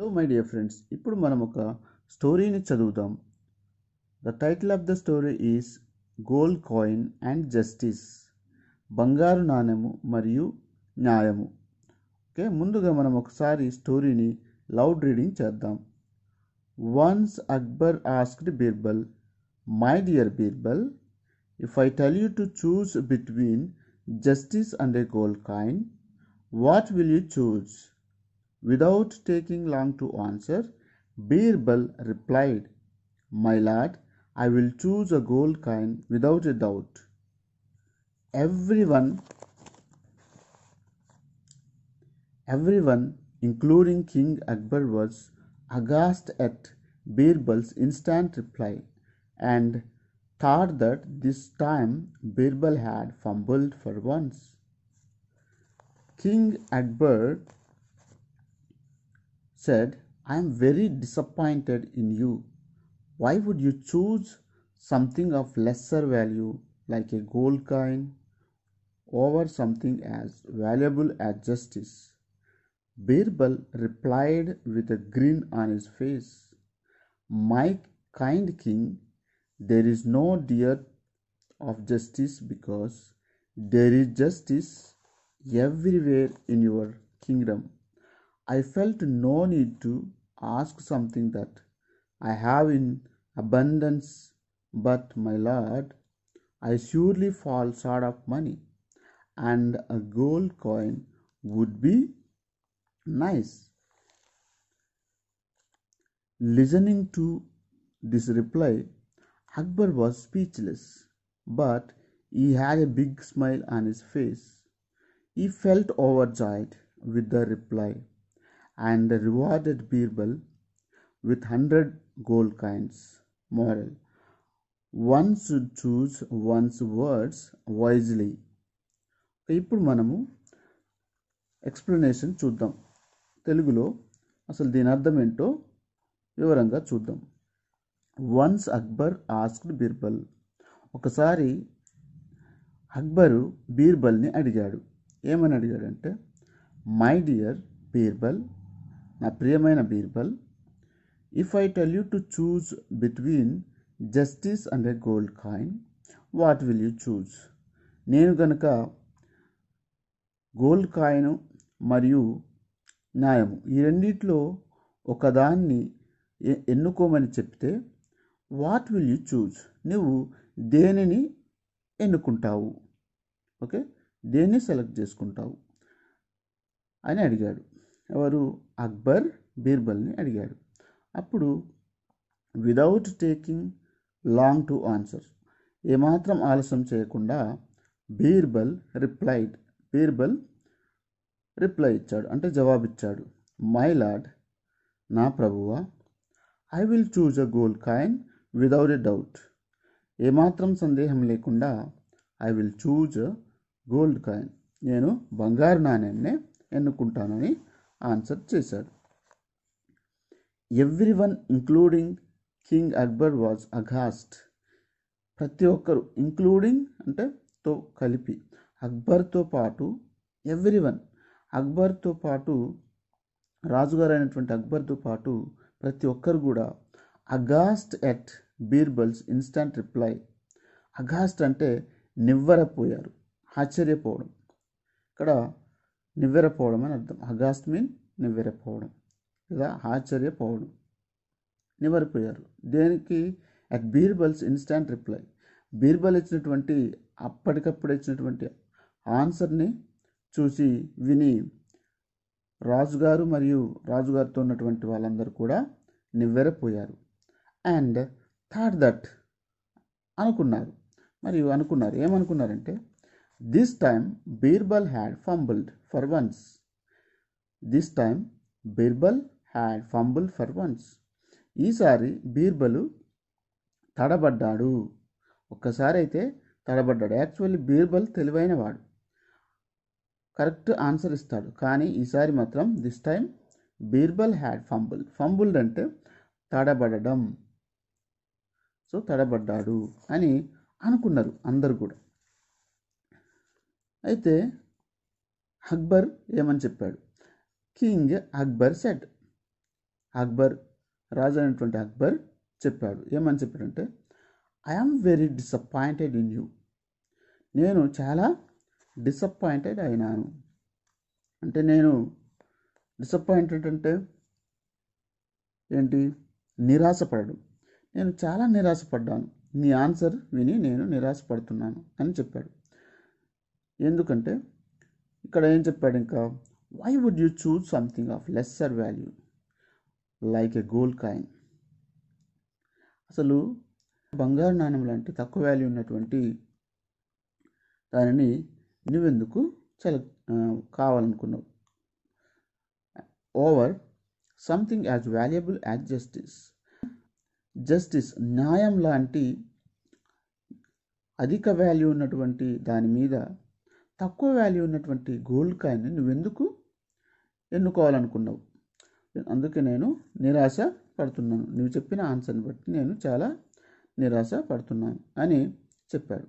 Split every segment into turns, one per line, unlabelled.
So my dear friends ఇప్పుడు మనం ఒక స్టోరీని చదువుదాం the title of the story is gold coin and justice బంగారు నాణ్యము మరియు న్యాయము ఓకే ముందుగా మనం ఒకసారి స్టోరీని లౌడ్ రీడింగ్ చేద్దాం once Akbar asked Birbal my dear Birbal if I tell you to choose between justice and a gold coin what will you choose without taking long to answer, Birbal replied, My lad, I will choose a gold coin without a doubt. Everyone, everyone, including King Akbar, was aghast at Birbal's instant reply and thought that this time Birbal had fumbled for once. King Akbar said, I am very disappointed in you. Why would you choose something of lesser value like a gold coin over something as valuable as justice? Birbal replied with a grin on his face. My kind king, there is no dearth of justice because there is justice everywhere in your kingdom. I felt no need to ask something that I have in abundance, but my Lord, I surely fall short of money, and a gold coin would be nice. Listening to this reply, Akbar was speechless, but he had a big smile on his face. He felt overjoyed with the reply and rewarded Birbal with 100 gold coins. Moral One should choose one's words wisely. ఇప్పుడు మనము explanation చూద్దాం తెలుగులో అసలు దీని అర్థం ఏంటో వివరంగా చూద్దాం వన్స్ అక్బర్ ఆస్క్డ్ బీర్బల్ ఒకసారి అక్బరు బీర్బల్ని అడిగాడు ఏమని అడిగాడంటే మై డియర్ బీర్బల్ నా ప్రియమైన Birbal if I tell you to choose between justice and a gold coin what will you choose నేను కనుక గోల్డ్ కాయిన్ మరియు న్యాయము ఈ రెండిట్లో ఒకదాన్ని ఎన్నుకోమని చెప్తే వాట్ విల్ యూ చూజ్ నువ్వు దేనిని ఎన్నుకుంటావు ఓకే దేన్ని సెలెక్ట్ చేసుకుంటావు అని అడిగాడు ఎవరు అక్బర్ బీర్బల్ని అడిగాడు అప్పుడు without taking long to answer ఏమాత్రం ఆలస్యం చేయకుండా బీర్బల్ రిప్లైడ్ బీర్బల్ రిప్లై ఇచ్చాడు అంటే జవాబిచ్చాడు మై లార్డ్ నా ప్రభువా I will choose a gold coin without a doubt ఏమాత్రం సందేహం లేకుండా I will choose gold coin నేను బంగారు నాణ్యాన్నే ఎన్నుకుంటానని ఆన్సర్ చేశాడు everyone including king Akbar was aghast ప్రతి ఒక్కరు ఇంక్లూడింగ్ అంటే తో కలిపి అక్బర్తో పాటు ఎవ్రీ వన్ అక్బర్తో పాటు రాజుగారు అయినటువంటి అక్బర్తో పాటు ప్రతి ఒక్కరు కూడా aghast at Birbal's instant reply aghast అంటే నివ్వరపోయారు ఆశ్చర్యపోవడం ఇక్కడ నివ్వెరపోవడం అని అర్థం అగాస్త్ మీన్ నివ్వెరపోవడం లేదా ఆశ్చర్యపోవడం నివ్వెరపోయారు దేనికి at Birbal's instant reply Birbal ఇచ్చినటువంటి అప్పటికప్పుడు ఇచ్చినటువంటి ఆన్సర్ని చూసి విని రాజుగారు మరియు రాజుగారితో ఉన్నటువంటి వాళ్ళందరూ కూడా నివ్వెరపోయారు అండ్ థాట్ దట్ అనుకున్నారు మరియు అనుకున్నారు ఏమనుకున్నారంటే this time Birbal had fumbled for once this time Birbal had fumble for once ఈసారి బీర్బలు తడబడ్డాడు ఒక్కసారి అయితే తడబడ్డాడు యాక్చువల్లీ బీర్బల్ తెలివైన వాడు కరెక్ట్ ఆన్సర్ ఇస్తాడు కానీ ఈసారి మాత్రం this time Birbal had fumble fumbled అంటే తడబడడం సో తడబడ్డాడు అని అనుకున్నారు అందరు కూడా అయితే అక్బర్ ఏమని చెప్పాడు కింగ్ అక్బర్ సెట్ అక్బర్ రాజు అయినటువంటి అక్బర్ చెప్పాడు ఏమని చెప్పాడంటే I'm very disappointed in you నేను చాలా డిసప్పాయింటెడ్ అయినాను అంటే నేను డిసప్పాయింటెడ్ అంటే ఏంటి నిరాశపడడం నేను చాలా నిరాశపడ్డాను నీ ఆన్సర్ విని నేను నిరాశపడుతున్నాను అని చెప్పాడు ఎందుకంటే ఇక్కడ ఏం చెప్పాడు ఇంకా why would you choose something of lesser value like a gold coin అసలు బంగారు నాణ్యం లాంటి తక్కువ వాల్యూ ఉన్నటువంటి దానిని నువ్వెందుకు చల కావాలనుకున్నావు over something as valuable as justice justice న్యాయం లాంటి అధిక వాల్యూ ఉన్నటువంటి దాని మీద తక్కువ వాల్యూ ఉన్నటువంటి గోల్డ్ కాయిన్ని నువ్వెందుకు ఎన్నుకోవాలనుకున్నావు అందుకే నేను నిరాశ పడుతున్నాను నువ్వు చెప్పిన ఆన్సర్ని బట్టి నేను చాలా నిరాశ పడుతున్నాను అని చెప్పాడు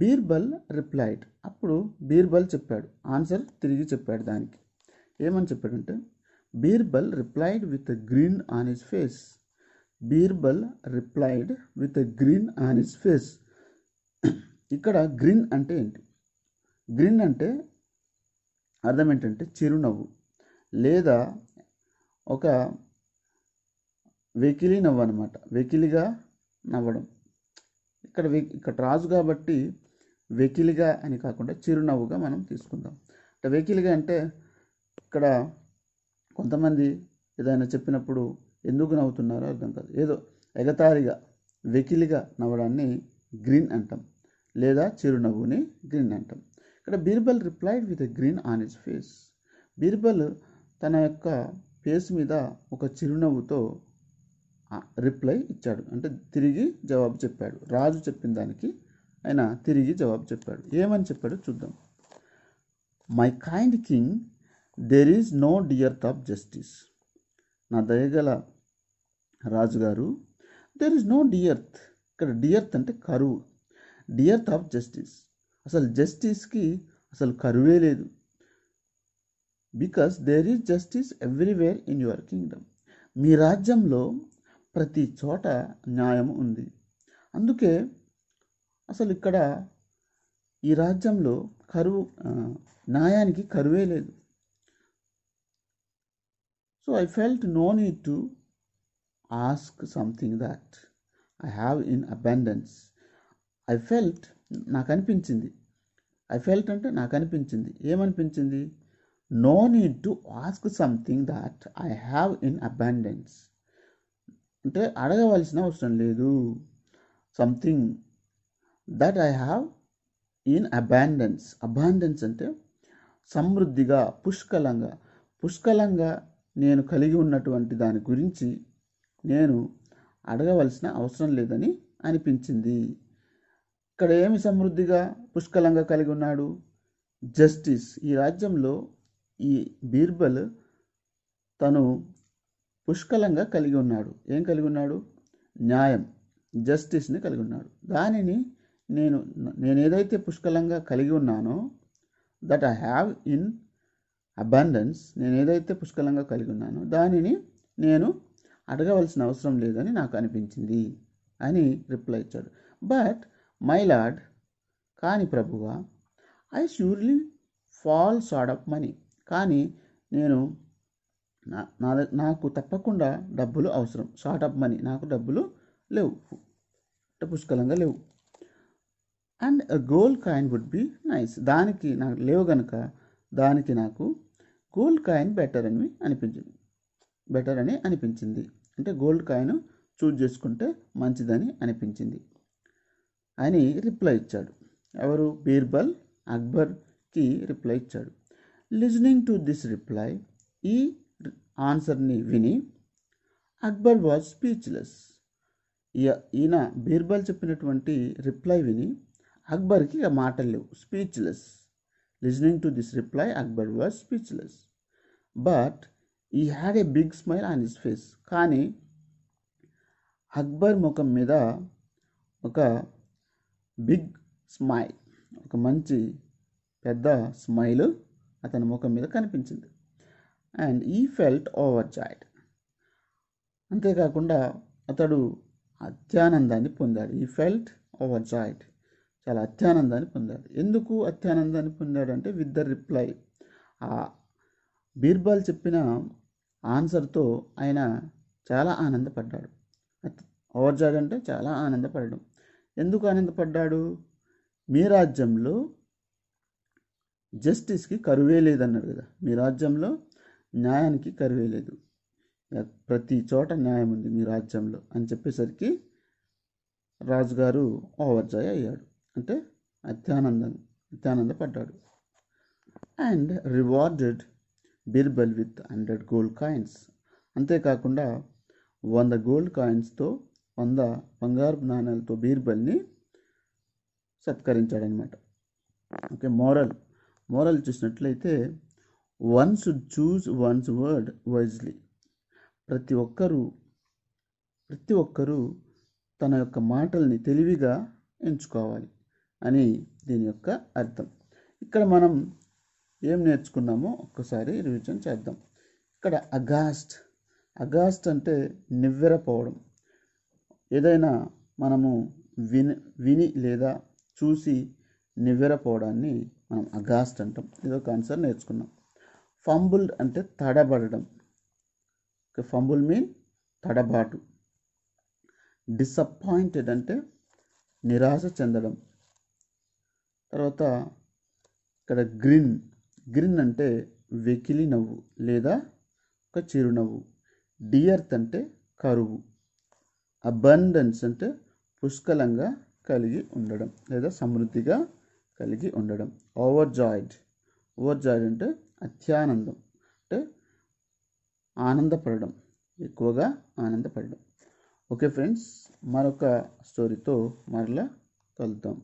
బీర్బల్ రిప్లైడ్ అప్పుడు బీర్బల్ చెప్పాడు ఆన్సర్ తిరిగి చెప్పాడు దానికి ఏమని చెప్పాడంటే Birbal replied with grin on his face Birbal replied with grin on his face ఇక్కడ గ్రీన్ అంటే ఏంటి గ్రిన్ అంటే అర్థం ఏంటంటే చిరునవ్వు లేదా ఒక వెకిలి నవ్వు అనమాట వెకిలిగా నవ్వడం ఇక్కడ ఇక్కడ రాజు కాబట్టి వెకిలిగా అని కాకుండా చిరునవ్వుగా మనం తీసుకుందాం అంటే వెకిలిగా అంటే ఇక్కడ కొంతమంది ఏదైనా చెప్పినప్పుడు ఎందుకు నవ్వుతున్నారో అర్థం కాదు ఏదో ఎగతారిగా వెకిలిగా నవ్వడాన్ని గ్రీన్ అంటాం లేదా చిరునవ్వుని గ్రీన్ అంటాం ఇక్కడ Birbal replied with a grin on his face Birbal తన యొక్క ఫేస్ మీద ఒక చిరునవ్వుతో రిప్లై ఇచ్చాడు అంటే తిరిగి జవాబు చెప్పాడు రాజు చెప్పిన దానికి ఆయన తిరిగి జవాబు చెప్పాడు ఏమని చెప్పాడు చూద్దాం my kind king there is no dearth of justice నా దయగల రాజుగారు దెర్ ఈజ్ నో డియర్త్ ఇక్కడ డియర్త్ అంటే కరువు డియర్త్ ఆఫ్ జస్టిస్ అసలు జస్టిస్కి అసలు కరువే లేదు because there is justice everywhere in your kingdom మీ రాజ్యంలో ప్రతి చోట న్యాయం ఉంది అందుకే అసలు ఇక్కడ ఈ రాజ్యంలో కరువు న్యాయానికి కరువే లేదు so I felt no need to ask something that I have in abundance I felt నాకు అనిపించింది ఐ ఫెల్ట్ అంటే నాకు అనిపించింది ఏమనిపించింది no need to ask something that I have in abundance అంటే అడగవలసిన అవసరం లేదు something that I have in abundance abundance అంటే సమృద్ధిగా పుష్కలంగా పుష్కలంగా నేను కలిగి ఉన్నటువంటి దాని గురించి నేను అడగవలసిన అవసరం లేదని అనిపించింది ఇక్కడ ఏమి సమృద్ధిగా పుష్కలంగా కలిగి ఉన్నాడు జస్టిస్ ఈ రాజ్యంలో ఈ బీర్బల్ తను పుష్కలంగా కలిగి ఉన్నాడు ఏం కలిగి ఉన్నాడు న్యాయం జస్టిస్ని కలిగి ఉన్నాడు దానిని నేను నేను ఏదైతే పుష్కలంగా కలిగి ఉన్నానో that I have in abundance నేను ఏదైతే పుష్కలంగా కలిగి ఉన్నానో దానిని నేను అడగవలసిన అవసరం లేదని నాకు అనిపించింది అని రిప్లై ఇచ్చాడు బట్ మై లార్డ్ కానీ ప్రభువా I surely fall short of money కానీ నేను నా నాకు తప్పకుండా డబ్బులు అవసరం షార్ట్ ఆఫ్ మనీ నాకు డబ్బులు లేవు పుష్కలంగా లేవు and a gold coin would be nice దానికి నాకు లేవు కనుక దానికి నాకు గోల్డ్ కాయిన్ బెటర్ అని అనిపించింది బెటర్ అని అనిపించింది అంటే గోల్డ్ కాయిన్ చూజ్ చేసుకుంటే మంచిదని అనిపించింది అని రిప్లై ఇచ్చాడు ఎవరు బీర్బల్ అక్బర్కి రిప్లై ఇచ్చాడు లిజనింగ్ టు దిస్ రిప్లై ఈ ఆన్సర్ని విని అక్బర్ వాజ్ స్పీచ్లెస్ ఈయన బీర్బల్ చెప్పినటువంటి రిప్లై విని అక్బర్కి ఇక మాటలు లేవు speechless listening to this reply Akbar was speechless but he had a big smile on his face కానీ అక్బర్ ముఖం మీద ఒక బిగ్ స్మైల్ ఒక మంచి పెద్ద స్మైల్ అతని ముఖం మీద కనిపించింది అండ్ ఈ ఫెల్ట్ ఓవర్ జాయిడ్ అంతేకాకుండా అతడు అత్యానందాన్ని పొందాడు ఈ ఫెల్ట్ ఓవర్ జాయిడ్ చాలా అత్యానందాన్ని పొందాడు ఎందుకు అత్యానందాన్ని పొందాడు అంటే విత్ ద రిప్లై ఆ బీర్బాల్ చెప్పిన ఆన్సర్తో ఆయన చాలా ఆనందపడ్డాడు ఓవర్ జాయిడ్ అంటే చాలా ఆనందపడడం ఎందుకు ఆనందపడ్డాడు మీ రాజ్యంలో జస్టిస్కి కరువే లేదన్నారు కదా మీ రాజ్యంలో న్యాయానికి కరువే లేదు ప్రతి చోట న్యాయం ఉంది మీ రాజ్యంలో అని చెప్పేసరికి రాజుగారు ఓవర్జాయ్ అయ్యాడు అంటే అత్యానందం అత్యానంద పడ్డాడు and rewarded Birbal with hundred gold coins అంతేకాకుండా వంద గోల్డ్ కాయిన్స్తో వంద బంగారు నాణాలతో బీర్బల్ని సత్కరించాడనమాట ఓకే మోరల్ మోరల్ చూసినట్లయితే one's choose one's word wisely ప్రతి ఒక్కరూ ప్రతి ఒక్కరూ తన యొక్క మాటల్ని తెలివిగా ఎంచుకోవాలి అని దీని యొక్క అర్థం ఇక్కడ మనం ఏం నేర్చుకున్నామో ఒక్కసారి రివిజన్ చేద్దాం ఇక్కడ అగాస్ట్ అగాస్ట్ అంటే నివ్వెరపోవడం ఏదైనా మనము విని విని లేదా చూసి నివ్వెరపోవడాన్ని మనం అగాస్ట్ అంటాం ఒక ఆన్సర్ నేర్చుకున్నాం ఫంబుల్ అంటే తడబడడం ఫంబుల్ మీన్ తడబాటు డిసప్పాయింటెడ్ అంటే నిరాశ చెందడం తర్వాత ఇక్కడ గ్రిన్ గ్రిన్ అంటే వెకిలి నవ్వు లేదా ఒక చిరునవ్వు డియర్త్ అంటే కరువు అబండెన్స్ అంటే పుష్కలంగా కలిగి ఉండడం లేదా సమృద్ధిగా కలిగి ఉండడం ఓవర్ జాయిడ్ ఓవర్ జాయిడ్ అంటే అత్యానందం అంటే ఆనందపడడం ఎక్కువగా ఆనందపడడం ఓకే ఫ్రెండ్స్ మరొక స్టోరీతో మరలా కలుద్దాం